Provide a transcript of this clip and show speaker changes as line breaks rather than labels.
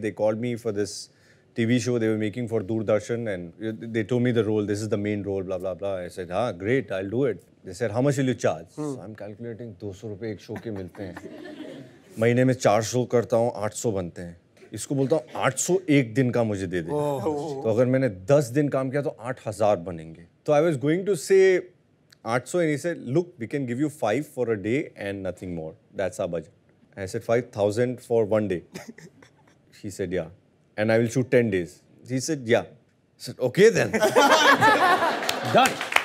They called me for this TV show they were making for Doordarshan and they told me the role, this is the main role, blah, blah, blah. I said, ha great, I'll do it. They said, how much will you charge? Hmm. So I'm calculating 200 रुपए एक show के मिलते हैं महीने में 400 करता हूँ 800 बनते हैं इसको बोलता हूँ 800 एक दिन का मुझे दे दे oh. तो अगर मैंने 10 दिन काम किया तो 8000 बनेंगे तो आई वॉज गोइंग टू से 800 and he said, look, we can give you five for a day and nothing more. That's our budget. And I said, 5,000 for one day. He said, yeah. And I will shoot 10 days. He said, yeah. I said, okay then. Done.